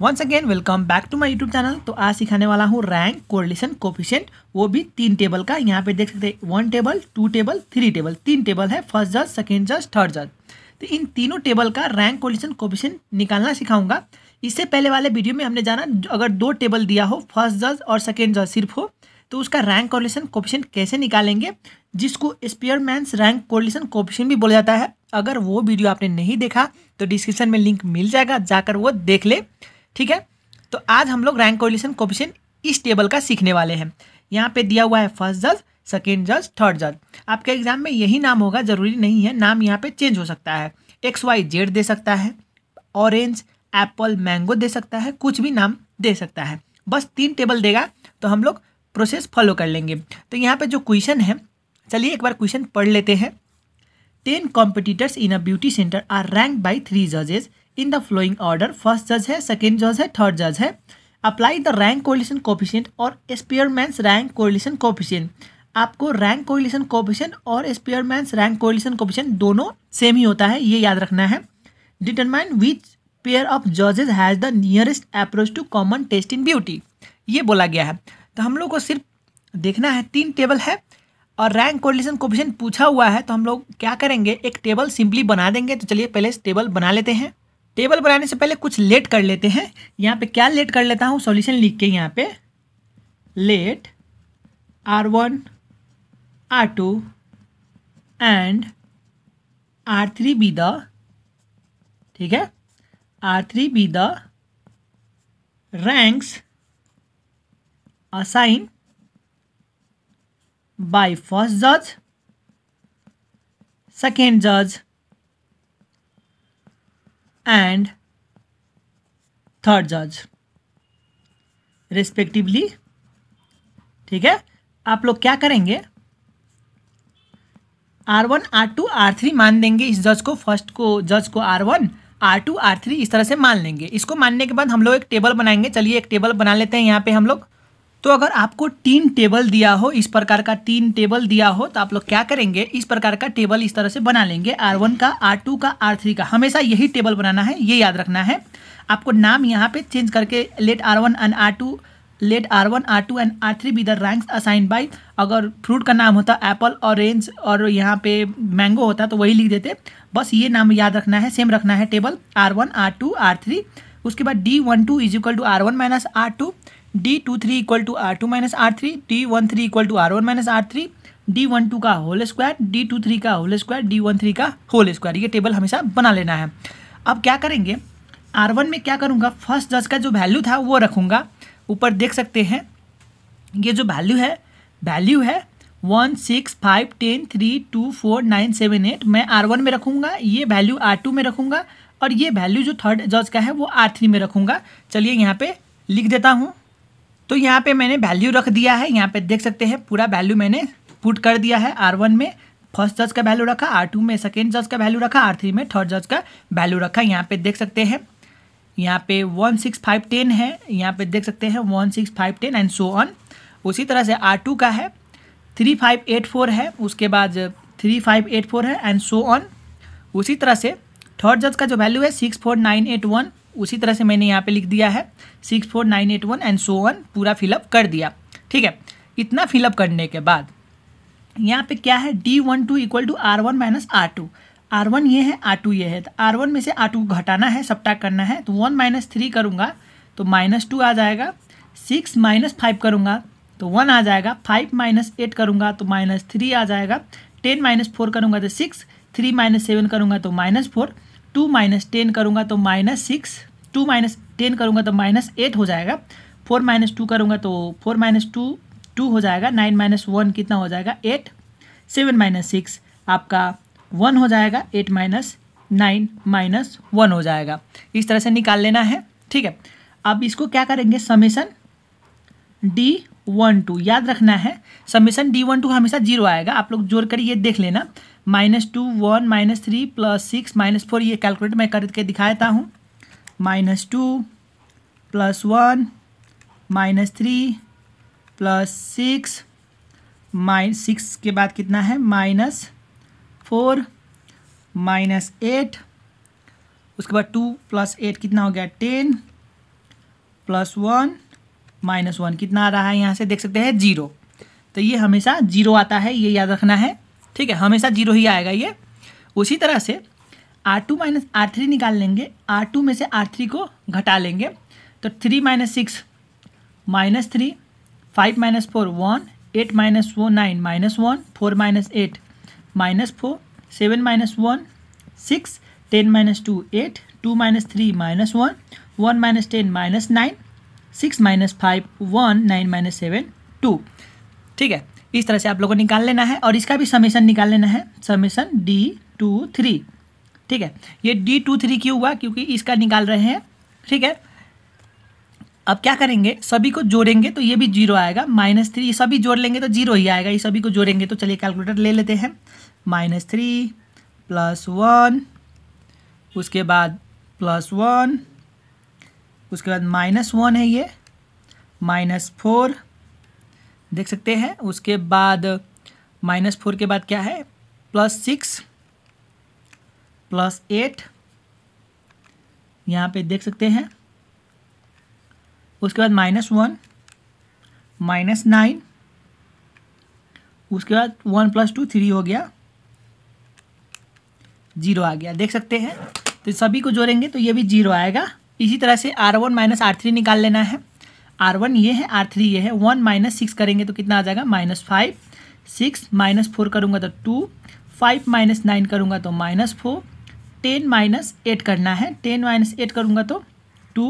once again welcome back to my YouTube channel तो आज सिखाने वाला हूँ रैंक कोरिलेशन कोफिशियंट वो भी तीन टेबल का यहाँ पे देख सकते हैं one table to table three table तीन टेबल है फर्स्ट जज सेकेंड जज थर्ड जज तो इन तीनों टेबल का रैंक कोलिशन कोफिशियंट निकालना सिखाऊंगा इससे पहले वाले वीडियो में हमने जाना अगर दो टेबल दिया हो फर्स्ट जज और सेकेंड जज सिर्फ हो तो उसका रैंक कोलिशन कोफिशियंट कैसे निकालेंगे जिसको स्पेयरमैन्स रैंक कोलिशन कोफिशियंट भी बोला जाता है अगर वो वीडियो आपने नहीं देखा तो डिस्क्रिप्शन में लिंक मिल जाएगा जाकर वो देख ले ठीक है तो आज हम लोग रैंक कोलिशन कोपिशन इस टेबल का सीखने वाले हैं यहाँ पे दिया हुआ है फर्स्ट जज सेकेंड जज थर्ड जज आपके एग्जाम में यही नाम होगा जरूरी नहीं है नाम यहाँ पे चेंज हो सकता है एक्स वाई जेड दे सकता है ऑरेंज एप्पल मैंगो दे सकता है कुछ भी नाम दे सकता है बस तीन टेबल देगा तो हम लोग प्रोसेस फॉलो कर लेंगे तो यहाँ पे जो क्वेश्चन है चलिए एक बार क्वेश्चन पढ़ लेते हैं ten competitors in a beauty centre are rank by three जजेज in the flowing order first जज है सेकेंड जज है थर्ड जज है apply the rank collision coefficient और स्पेयरमैन्स रैंक कोलिशन कोफिशियंट आपको रैंक कोलिशन कोफिशियंट और स्पेयरमैन्स रैंक कोलिशन कोफिशियंट दोनों सेम ही होता है ये याद रखना है determine which pair of जजेज has the nearest approach to common taste in beauty ये बोला गया है तो हम लोग को सिर्फ देखना है तीन टेबल है और रैंक कोलिशन कोफिशिएंट पूछा हुआ है तो हम लोग क्या करेंगे एक टेबल सिंपली बना देंगे तो चलिए पहले टेबल बना लेते हैं टेबल बनाने से पहले कुछ लेट कर लेते हैं यहाँ पे क्या लेट कर लेता हूँ सॉल्यूशन लिख के यहाँ पे late R one R two and R three be the ठीक है are three be the ranks assign by first जज सेकेंड जज and थर्ड जज रेस्पेक्टिवली ठीक है आप लोग क्या करेंगे are one R two R three मान देंगे इस जज को फर्स्ट को जज को are one R two R three इस तरह से मान लेंगे इसको मानने के बाद हम लोग एक टेबल बनाएंगे चलिए एक टेबल बना लेते हैं यहाँ पे हम लोग तो अगर आपको तीन टेबल दिया हो इस प्रकार का तीन टेबल दिया हो तो आप लोग क्या करेंगे इस प्रकार का टेबल इस तरह से बना लेंगे आर वन का आर टू का आर थ्री का हमेशा यही टेबल बनाना है ये याद रखना है आपको नाम यहाँ पे चेंज करके let R one and R two let R one R two and R three be the ranks assign by अगर फ्रूट का नाम होता एप्पल ऑरेंज और, और यहाँ पे मैंगो होता तो वही लिख देते बस ये नाम याद रखना है सेम रखना है table R one R two R three उसके बाद D one two is equal to R one minus R two D two three equal to R two minus R three D one three equal to R one minus R three D one two का whole square D two three का whole square D one three का whole square ये table हमेशा बना लेना है अब क्या करेंगे आर वन में क्या करूँगा फर्स्ट जज का जो वैल्यू था वो रखूँगा ऊपर देख सकते हैं ये जो वैल्यू है वैल्यू है one six five ten three two four nine seven eight मैं आर वन में रखूँगा ये वैल्यू आर टू में रखूँगा और ये वैल्यू जो थर्ड जज का है वो आर थ्री में रखूँगा चलिए यहाँ पे लिख देता हूँ तो यहाँ पे मैंने वैल्यू रख दिया है यहाँ पे देख सकते हैं पूरा वैल्यू मैंने पुट कर दिया है आर वन में फर्स्ट जज का वैल्यू रखा आर टू में सेकेंड जज का वैल्यू रखा आर थ्री में थर्ड जज का वैल्यू रखा यहाँ पे देख सकते हैं यहाँ पे वन सिक्स फाइव टेन है यहाँ पे देख सकते हैं one six five ten and so on उसी तरह से आर टू का है थ्री फाइव एट फोर है उसके बाद थ्री फाइव एट फोर है एंड सो ऑन उसी तरह से थर्ड जज का जो वैल्यू है six four nine eight one उसी तरह से मैंने यहाँ पे लिख दिया है six four nine eight one and so on पूरा फिलअप कर दिया ठीक है इतना फिलअप करने के बाद यहाँ पे क्या है D one two equal to R one minus R two R one ये है आर टू ये है तो आर वन में से आर टू घटाना है सबटा करना है तो वन माइनस थ्री करूँगा तो माइनस टू आ जाएगा सिक्स माइनस फाइव करूँगा तो वन आ जाएगा फाइव माइनस एट करूँगा तो माइनस थ्री आ जाएगा टेन माइनस फोर करूँगा तो सिक्स थ्री माइनस सेवन करूँगा तो minus four two minus ten करूँगा तो minus six two minus ten करूँगा तो माइनस एट हो जाएगा फोर माइनस टू करूँगा तो फोर माइनस टू टू हो जाएगा नाइन माइनस वन कितना हो जाएगा एट सेवन माइनस सिक्स आपका वन हो जाएगा eight minus nine minus one हो जाएगा इस तरह से निकाल लेना है ठीक है अब इसको क्या करेंगे समीशन डी वन टू याद रखना है समीशन डी वन टू हमेशा जीरो आएगा आप लोग जोड़ कर ये देख लेना minus two one minus three plus six minus four ये कैलकुलेट मैं करके दिखाता हूँ minus two plus one minus three plus six minus six के बाद कितना है माइनस फोर माइनस एट उसके बाद टू प्लस एट कितना हो गया ten plus one minus one कितना आ रहा है यहाँ से देख सकते हैं जीरो तो ये हमेशा जीरो आता है ये याद रखना है ठीक है हमेशा जीरो ही आएगा ये उसी तरह से R two minus R three निकाल लेंगे आर टू में से आर थ्री को घटा लेंगे तो three minus six minus three five minus four one eight minus वो nine minus one four minus eight minus four seven minus one six ten minus two eight two minus three minus one one minus ten minus nine six minus five one nine minus seven two ठीक है इस तरह से आप लोगों को निकाल लेना है और इसका भी समीशन निकाल लेना है समीशन डी टू थ्री ठीक है ये डी टू थ्री क्यों हुआ क्योंकि इसका निकाल रहे हैं ठीक है अब क्या करेंगे सभी को जोड़ेंगे तो ये भी जीरो आएगा माइनस थ्री सभी जोड़ लेंगे तो जीरो ही आएगा ये सभी को जोड़ेंगे तो चलिए कैलकुलेटर ले लेते हैं माइनस थ्री प्लस वन उसके बाद प्लस वन उसके बाद माइनस वन है ये माइनस फोर देख सकते हैं उसके बाद माइनस फोर के बाद क्या है प्लस सिक्स प्लस एट यहाँ पे देख सकते हैं उसके बाद माइनस वन माइनस नाइन उसके बाद वन प्लस टू थ्री हो गया जीरो आ गया देख सकते हैं तो सभी को जोड़ेंगे तो ये भी जीरो आएगा इसी तरह से R one minus R three निकाल लेना है आर वन ये है आर थ्री ये है वन माइनस सिक्स करेंगे तो कितना आ जाएगा minus five six minus four करूँगा तो टू फाइव माइनस नाइन करूँगा तो minus four ten minus eight करना है टेन माइनस एट करूँगा तो टू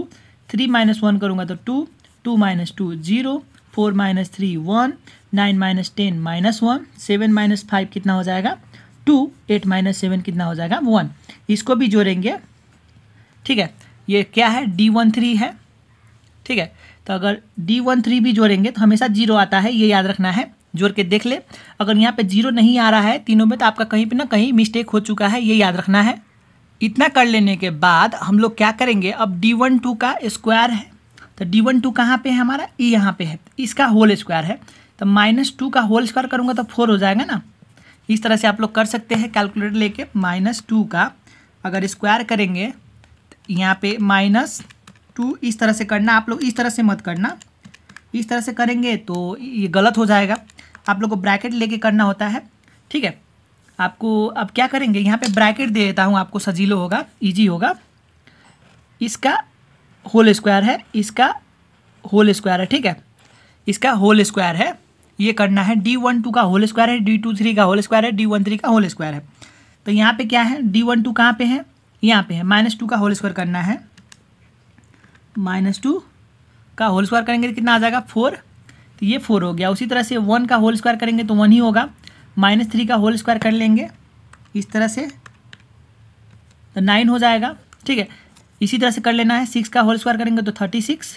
थ्री माइनस वन करूँगा तो two two minus two zero four minus three one nine minus ten minus one seven minus five कितना हो जाएगा टू एट माइनस सेवन कितना हो जाएगा वन इसको भी जोड़ेंगे ठीक है ये क्या है डी वन थ्री है ठीक है तो अगर डी वन थ्री भी जोड़ेंगे तो हमेशा जीरो आता है ये याद रखना है जोड़ के देख ले अगर यहाँ पे जीरो नहीं आ रहा है तीनों में तो आपका कहीं पे ना कहीं मिस्टेक हो चुका है ये याद रखना है इतना कर लेने के बाद हम लोग क्या करेंगे अब डी वन टू का स्क्वायर है तो डी वन टू कहाँ पर है हमारा ई e यहाँ पे है इसका होल स्क्वायर है तो माइनस टू का होल स्क्वायर करूँगा तो फोर हो जाएगा ना इस तरह से आप लोग कर सकते हैं कैलकुलेटर लेके माइनस टू का अगर स्क्वायर करेंगे तो यहाँ पे माइनस टू इस तरह से करना आप लोग इस तरह से मत करना इस तरह से करेंगे तो ये गलत हो जाएगा आप लोग को ब्रैकेट लेके करना होता है ठीक है आपको अब क्या करेंगे यहाँ पे ब्रैकेट दे देता हूँ आपको सजीलो होगा इजी होगा इसका होल स्क्वायर है इसका होल स्क्वायर है ठीक है इसका होल स्क्वायर है ये करना है डी वन टू का होल स्क्वायर है डी टू थ्री का होल स्क्वायर है डी वन थ्री का होल स्क्वायर है तो यहाँ पे क्या है डी वन टू कहाँ पे है यहाँ पे है माइनस टू का होल स्क्वायर करना है माइनस टू का होल स्क्वायर करेंगे तो कितना आ जाएगा फोर तो ये फोर हो गया उसी तरह से वन का होल स्क्वायर करेंगे तो वन ही होगा माइनस थ्री का होल स्क्वायर कर लेंगे इस तरह से तो नाइन हो जाएगा ठीक है इसी तरह से कर लेना है सिक्स का होल स्क्वायर करेंगे तो थर्टी सिक्स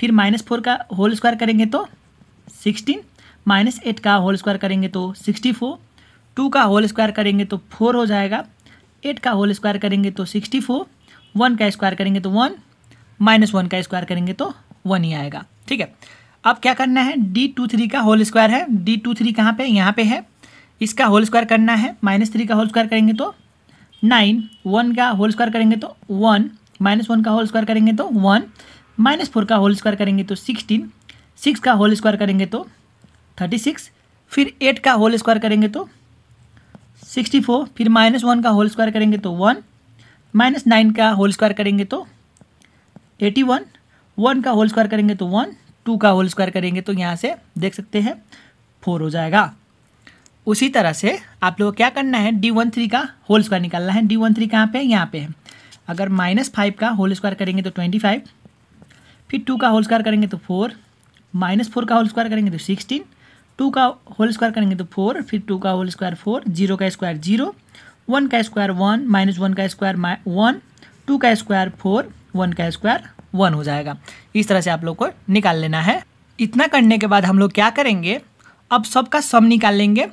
फिर माइनस फोर का होल स्क्वायर करेंगे तो सिक्सटीन माइनस एट का होल स्क्वायर करेंगे तो सिक्सटी फोर टू का होल स्क्वायर करेंगे तो फोर हो जाएगा एट का होल स्क्वायर करेंगे तो सिक्सटी फोर वन का स्क्वायर करेंगे तो वन माइनस वन का स्क्वायर करेंगे तो वन ही आएगा ठीक है अब क्या करना है डी टू थ्री का होल स्क्वायर है डी टू थ्री कहाँ पर यहाँ पे है इसका होल स्क्वायर करना है माइनस थ्री का होल स्क्वायर करेंगे तो नाइन वन का होल स्क्वायर करेंगे तो वन माइनस वन का होल स्क्वायर करेंगे तो वन माइनस फोर का होल स्क्वायर करेंगे तो सिक्सटीन सिक्स का होल स्क्वायर करेंगे तो थर्टी सिक्स फिर एट का होल स्क्वायर करेंगे तो सिक्सटी फोर फिर माइनस वन का होल स्क्वायर करेंगे तो वन माइनस नाइन का होल स्क्वायर करेंगे तो एटी वन वन का होल स्क्वायर करेंगे तो वन टू का होल स्क्वायर करेंगे तो यहाँ से देख सकते हैं फोर हो जाएगा उसी तरह से आप लोग क्या करना है डी वन थ्री का होल स्क्वायर निकालना है डी वन थ्री कहाँ पर यहाँ पे है अगर माइनस फाइव का होल स्क्वायर करेंगे तो ट्वेंटी फाइव फिर टू का होल स्क्वायर करेंगे तो फोर माइनस फोर का होल स्क्वायर करेंगे तो सिक्सटीन टू का होल स्क्वायर करेंगे तो फोर फिर टू का होल स्क्वायर फोर जीरो का स्क्वायर जीरो वन का स्क्वायर वन माइनस वन का स्क्वायर वन टू का स्क्वायर फोर वन का स्क्वायर वन हो जाएगा इस तरह से आप लोग को निकाल लेना है इतना करने के बाद हम लोग क्या करेंगे अब सबका सम निकाल लेंगे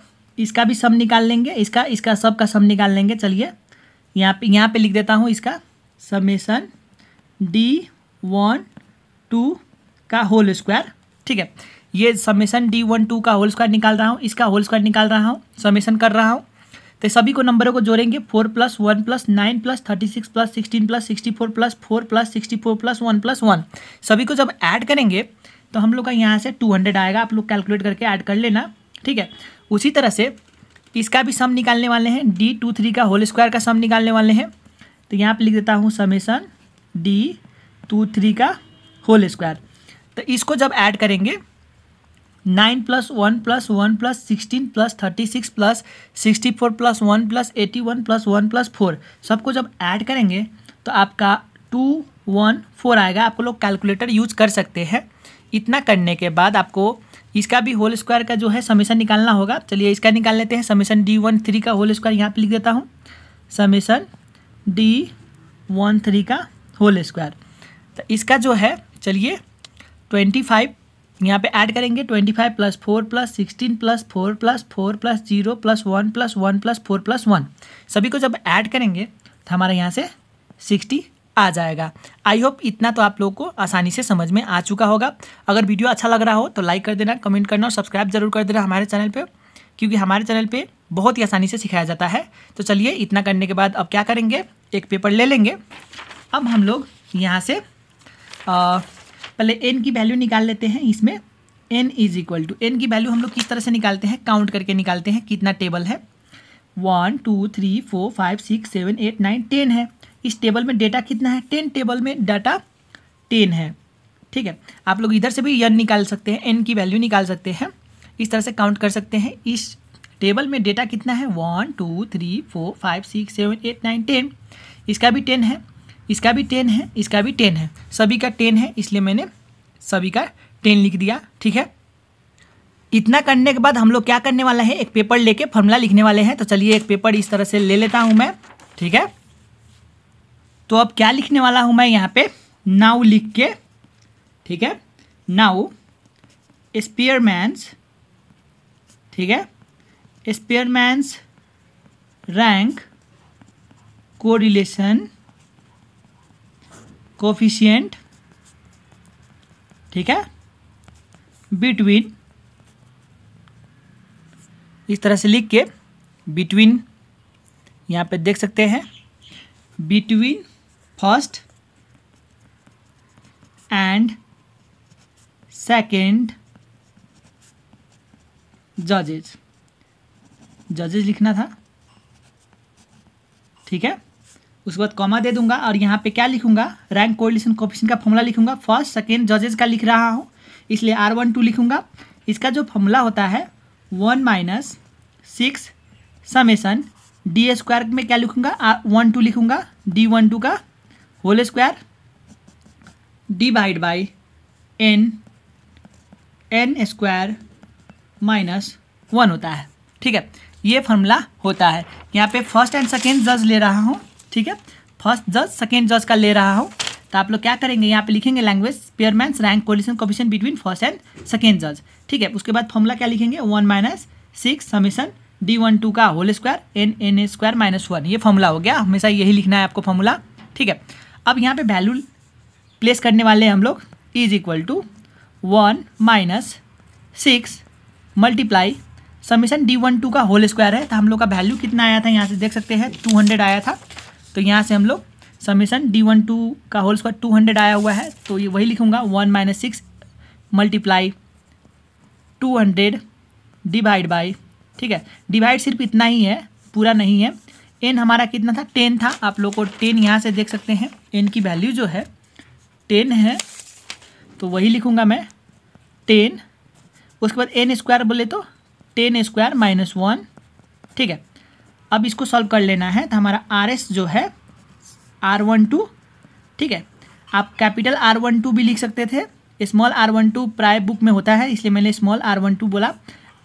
इसका भी सम निकाल लेंगे इसका इसका सब का सम निकाल लेंगे चलिए यहाँ पे यहाँ पे लिख देता हूँ इसका समेसन डी वन टू का होल स्क्वायर ठीक है ये समेसन डी वन टू का होल स्क्वायर निकाल रहा हूँ इसका होल स्क्वायर निकाल रहा हूँ समेसन कर रहा हूँ तो सभी को नंबरों को जोड़ेंगे four plus one plus nine plus thirty six plus sixteen plus sixty four plus four plus sixty four plus one plus one सभी को जब ऐड करेंगे तो हम लोग का यहाँ से टू हंड्रेड आएगा आप लोग कैलकुलेट करके ऐड कर लेना ठीक है उसी तरह से इसका भी सम निकालने वाले हैं डी टू थ्री का होल स्क्वायर का सम निकालने वाले हैं तो यहाँ पे लिख देता हूँ समेसन डी टू थ्री का होल स्क्वायर तो इसको जब ऐड करेंगे nine plus one plus one plus sixteen plus thirty six plus sixty four plus one plus eighty one plus one plus four सबको जब ऐड करेंगे तो आपका टू वन फोर आएगा आप लोग कैलकुलेटर यूज कर सकते हैं इतना करने के बाद आपको इसका भी होल स्क्वायर का जो है समीशन निकालना होगा चलिए इसका निकाल लेते हैं समीशन डी वन थ्री का होल स्क्वायर यहाँ पर लिख देता हूँ समेसन डी वन थ्री का होल स्क्वायर तो इसका जो है चलिए ट्वेंटी फाइव यहाँ पर ऐड करेंगे twenty five plus four plus sixteen plus four plus four plus zero plus one plus one plus four plus one सभी को जब ऐड करेंगे तो हमारे यहाँ से सिक्सटी आ जाएगा आई होप इतना तो आप लोगों को आसानी से समझ में आ चुका होगा अगर वीडियो अच्छा लग रहा हो तो लाइक कर देना कमेंट करना और सब्सक्राइब जरूर कर देना हमारे चैनल पर क्योंकि हमारे चैनल पर बहुत ही आसानी से सिखाया जाता है तो चलिए इतना करने के बाद अब क्या करेंगे एक पेपर ले लेंगे अब हम लोग यहाँ से पहले एन की वैल्यू निकाल लेते हैं इसमें N is equal to N की वैल्यू हम लोग किस तरह से निकालते हैं काउंट करके निकालते हैं कितना टेबल है one two three four five six seven eight nine ten है इस टेबल में डेटा कितना है टेन टेबल में डाटा टेन है ठीक है आप लोग इधर से भी यन निकाल सकते हैं एन की वैल्यू निकाल सकते हैं इस तरह से काउंट कर सकते हैं इस टेबल में डेटा कितना है one two three four five six seven eight nine ten इसका भी टेन है इसका भी टेन है इसका भी टेन है सभी का टेन है इसलिए मैंने सभी का टेन लिख दिया ठीक है इतना करने के बाद हम लोग क्या करने वाला है एक पेपर लेके फॉर्मूला लिखने वाले हैं तो चलिए एक पेपर इस तरह से ले लेता हूँ मैं ठीक है तो अब क्या लिखने वाला हूँ मैं यहाँ पे नाउ लिख के ठीक है नाउ स्पेयरमैन्स ठीक है स्पेयरमैन्स रैंक कोरिलेशन कोफिशियंट ठीक है बिटवीन इस तरह से लिख के बिटवीन यहाँ पे देख सकते हैं बिटवीन first and second जजेज जजेज लिखना था ठीक है उसके बाद कॉमा दे दूंगा और यहाँ पे क्या लिखूंगा रैंक कोरिलेशन कॉपिशन का फॉर्मूला लिखूंगा फर्स्ट सेकेंड जजेज का लिख रहा हूँ इसलिए आर वन टू लिखूंगा इसका जो फॉर्मूला होता है one minus six summation D square में क्या लिखूंगा वन टू लिखूंगा डी वन टू का whole square divide by N N square minus one होता है ठीक है ये फॉर्मूला होता है यहाँ पे फर्स्ट एंड सेकेंड जज ले रहा हूँ ठीक है फर्स्ट जज सेकेंड जज का ले रहा हूँ तो आप लोग क्या करेंगे यहाँ पे लिखेंगे language Spearman rank correlation coefficient between first and second जज ठीक है उसके बाद फॉर्मूला क्या लिखेंगे one minus six summation D one two का whole square N N square minus one ये फॉर्मूला हो गया हमेशा यही लिखना है आपको फॉर्मूला ठीक है अब यहाँ पे वैल्यू प्लेस करने वाले हैं हम लोग is equal to one minus six multiply summation D one two का होल स्क्वायर है तो हम लोग का वैल्यू कितना आया था यहाँ से देख सकते हैं टू हंड्रेड आया था तो यहाँ से हम लोग समीशन डी वन टू का होल स्क्वायर टू हंड्रेड आया हुआ है तो ये वही लिखूँगा one minus six multiply two hundred divide by ठीक है डिवाइड सिर्फ इतना ही है पूरा नहीं है एन हमारा कितना था टेन था आप लोग को टेन यहाँ से देख सकते हैं एन की वैल्यू जो है टेन है तो वही लिखूँगा मैं टेन उसके बाद एन स्क्वायर बोले तो टेन स्क्वायर माइनस वन ठीक है अब इसको सॉल्व कर लेना है तो हमारा आर एस जो है आर वन टू ठीक है आप कैपिटल आर वन टू भी लिख सकते थे स्मॉल आर वन टू प्राय बुक में होता है इसलिए मैंने स्मॉल आर वन टू बोला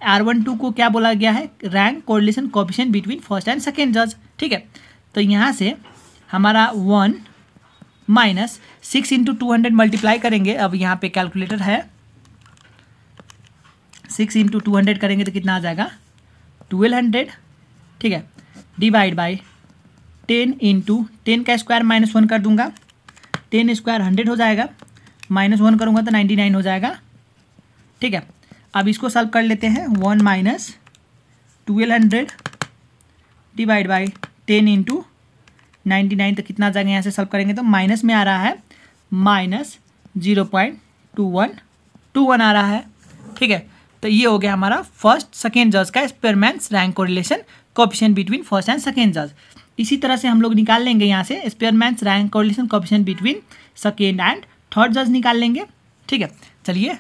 आर वन टू को क्या बोला गया है rank correlation coefficient between first and second जज ठीक है तो यहाँ से हमारा one minus six into two hundred multiply करेंगे अब यहाँ पे कैलकुलेटर है सिक्स इंटू टू हंड्रेड करेंगे तो कितना आ जाएगा ट्वेल्व हंड्रेड ठीक है divide by ten into ten का स्क्वायर माइनस वन कर दूंगा टेन स्क्वायर हंड्रेड हो जाएगा माइनस वन करूँगा तो नाइन्टी नाइन हो जाएगा ठीक है अब इसको सॉल्व कर लेते हैं one minus twelve hundred divide by ten into ninety nine तो कितना जाएगा यहाँ से सॉल्व करेंगे तो माइनस में आ रहा है minus zero point two one two one आ रहा है ठीक है तो ये हो गया हमारा फर्स्ट सेकेंड जज का Spearman's rank correlation coefficient between first and second जज इसी तरह से हम लोग निकाल लेंगे यहाँ से Spearman's rank correlation coefficient between second and third जज निकाल लेंगे ठीक है चलिए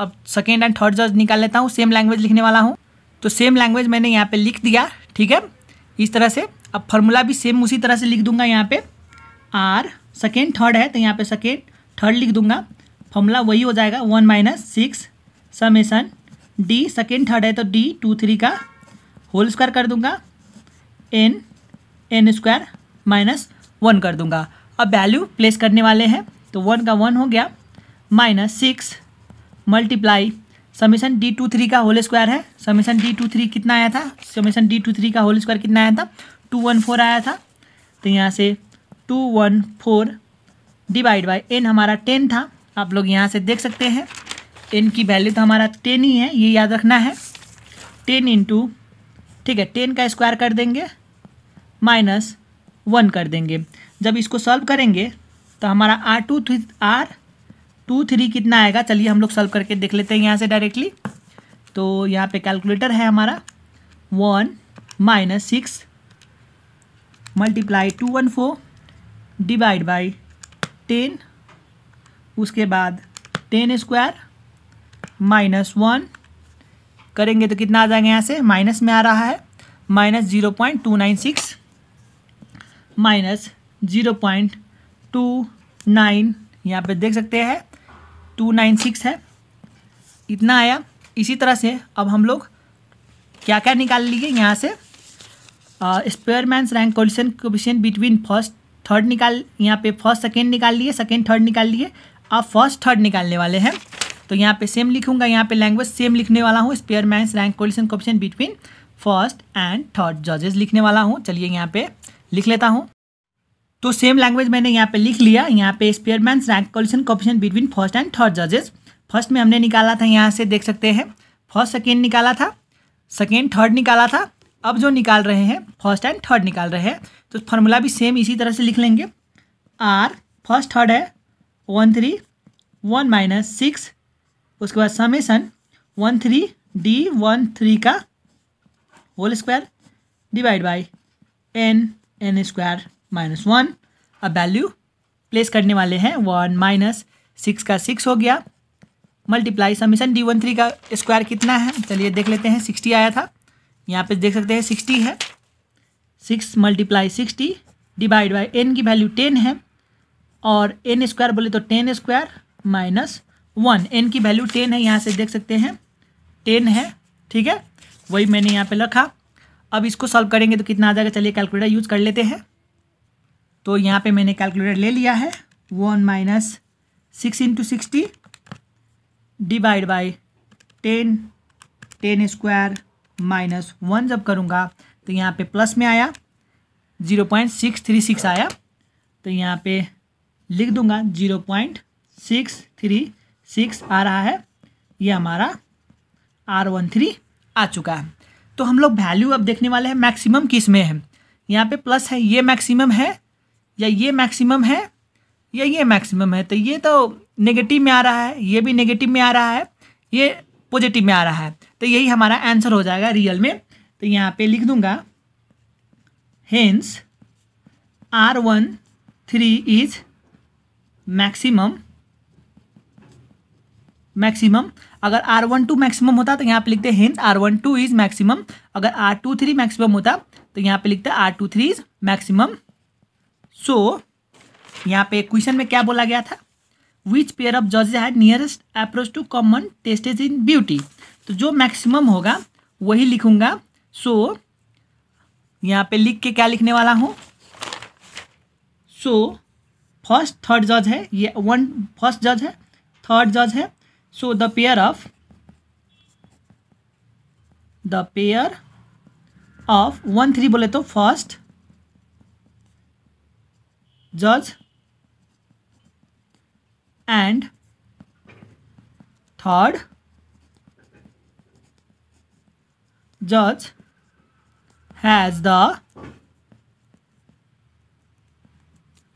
अब सेकेंड एंड थर्ड जज निकाल लेता हूँ सेम लैंग्वेज लिखने वाला हूँ तो सेम लैंग्वेज मैंने यहाँ पे लिख दिया ठीक है इस तरह से अब फार्मूला भी सेम उसी तरह से लिख दूंगा यहाँ पे आर सेकेंड थर्ड है तो यहाँ पे सेकेंड थर्ड लिख दूंगा फॉर्मूला वही हो जाएगा one minus six summation D second third है तो डी टू थ्री का होल स्क्वायर कर दूंगा N N square minus one कर दूंगा अब वैल्यू प्लेस करने वाले हैं तो वन का वन हो गया minus six multiply summation D two three का होल स्क्वायर है समीशन डी टू थ्री कितना आया था समीशन डी टू थ्री का होल स्क्वायर कितना आया था टू वन फोर आया था तो यहाँ से two one four divide by N हमारा टेन था आप लोग यहाँ से देख सकते हैं एन की वैल्यू तो हमारा टेन ही है ये याद रखना है टेन इंटू ठीक है टेन का स्क्वायर कर देंगे माइनस वन कर देंगे जब इसको सॉल्व करेंगे तो हमारा R two three R two three कितना आएगा चलिए हम लोग सॉल्व करके देख लेते हैं यहाँ से डायरेक्टली तो यहाँ पे कैलकुलेटर है हमारा one minus six multiply two one four divide by ten उसके बाद टेन स्क्वायर माइनस वन करेंगे तो कितना आ जाएगा यहाँ से माइनस में आ रहा है minus zero point two nine six minus zero point two nine यहाँ पे देख सकते हैं टू नाइन सिक्स है इतना आया इसी तरह से अब हम लोग क्या क्या निकाल लिए यहाँ से Spearman's rank correlation coefficient between first third निकाल यहाँ पे फर्स्ट सेकेंड निकाल लिए सेकेंड थर्ड निकाल लिए अब फर्स्ट थर्ड निकालने वाले हैं तो यहाँ पे सेम लिखूंगा यहाँ पे लैंग्वेज सेम लिखने वाला हूँ Spearman's rank correlation coefficient between first and third जजेस लिखने वाला हूँ चलिए यहाँ पे लिख लेता हूँ तो सेम लैंग्वेज मैंने यहाँ पे लिख लिया यहाँ पे Spearman rank correlation coefficient between first and third जजेस फर्स्ट में हमने निकाला था यहाँ से देख सकते हैं फर्स्ट सेकेंड निकाला था सेकेंड थर्ड निकाला था अब जो निकाल रहे हैं फर्स्ट एंड थर्ड निकाल रहे हैं तो फार्मूला भी सेम इसी तरह से लिख लेंगे आर फर्स्ट थर्ड है one three one minus six उसके बाद summation one three D one three का whole square divide by N N square minus one अब वैल्यू प्लेस करने वाले हैं वन माइनस सिक्स का सिक्स हो गया multiply summation D one three का स्क्वायर कितना है चलिए देख लेते हैं सिक्सटी आया था यहाँ पे देख सकते हैं सिक्सटी है six multiply sixty divide by N की वैल्यू टेन है और एन स्क्वायर बोले तो ten square minus one N की वैल्यू टेन है यहाँ से देख सकते हैं टेन है ठीक है वही मैंने यहाँ पे रखा अब इसको सॉल्व करेंगे तो कितना आ जाएगा चलिए कैलकुलेटर यूज़ कर लेते हैं तो यहाँ पे मैंने कैलकुलेटर ले लिया है one minus six into sixty divide by ten ten square minus one जब करूँगा तो यहाँ पे प्लस में आया zero point six three six आया तो यहाँ पे लिख दूँगा zero point six three six आ रहा है ये हमारा आर वन थ्री आ चुका है तो हम लोग वैल्यू अब देखने वाले हैं मैक्सिमम किस में है यहाँ पे प्लस है ये मैक्सिमम है या ये मैक्सिमम है या ये मैक्सिमम है तो ये तो नेगेटिव में आ रहा है ये भी नेगेटिव में आ रहा है ये पॉजिटिव में आ रहा है तो यही हमारा आंसर हो जाएगा रियल में तो यहाँ पे लिख दूंगा hence R one three is maximum maximum अगर आर वन टू मैक्सिमम होता तो यहाँ पे लिखते hence R one two is maximum अगर आर टू थ्री मैक्सिमम होता तो यहाँ पे लिखते R two three is maximum so so, यहाँ पे क्वेश्चन में क्या बोला गया था विच पेयर ऑफ जजेज है nearest approach to common tastes in beauty तो जो मैक्सिमम होगा वही लिखूंगा सो so, यहाँ पे लिख के क्या लिखने वाला हूँ सो फर्स्ट थर्ड जज है ये वन फर्स्ट जज है थर्ड जज है सो the pair of the pair of one three बोले तो फर्स्ट जज एंड थर्ड जज हैज द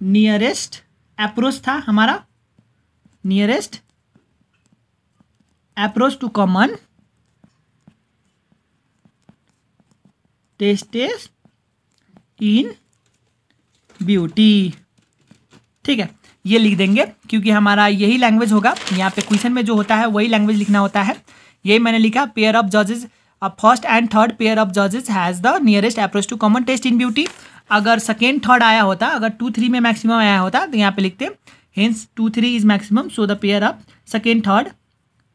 नियरेस्ट अप्रोच था हमारा nearest approach to common tastes in beauty ठीक है ये लिख देंगे क्योंकि हमारा यही लैंग्वेज होगा यहाँ पे क्वेश्चन में जो होता है वही लैंग्वेज लिखना होता है यही मैंने लिखा pair of जजेज first and third pair of जजेस has the nearest approach to common taste in beauty अगर सेकेंड थर्ड आया होता अगर टू थ्री में मैक्सिमम आया होता तो यहाँ पे लिखते हैं hence two three is maximum so the pair of second third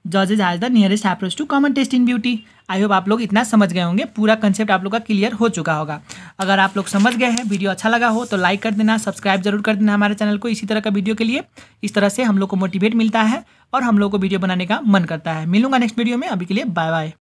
is has the nearest approach to common taste in beauty I hope आप लोग इतना समझ गए होंगे पूरा कंसेप्ट आप लोग का क्लियर हो चुका होगा अगर आप लोग समझ गए हैं वीडियो अच्छा लगा हो तो लाइक कर देना सब्सक्राइब जरूर कर देना हमारे चैनल को इसी तरह का वीडियो के लिए इस तरह से हम लोग को मोटिवेट मिलता है और हम लोग को वीडियो बनाने का मन करता है मिलूंगा नेक्स्ट वीडियो में अभी के लिए बाय बाय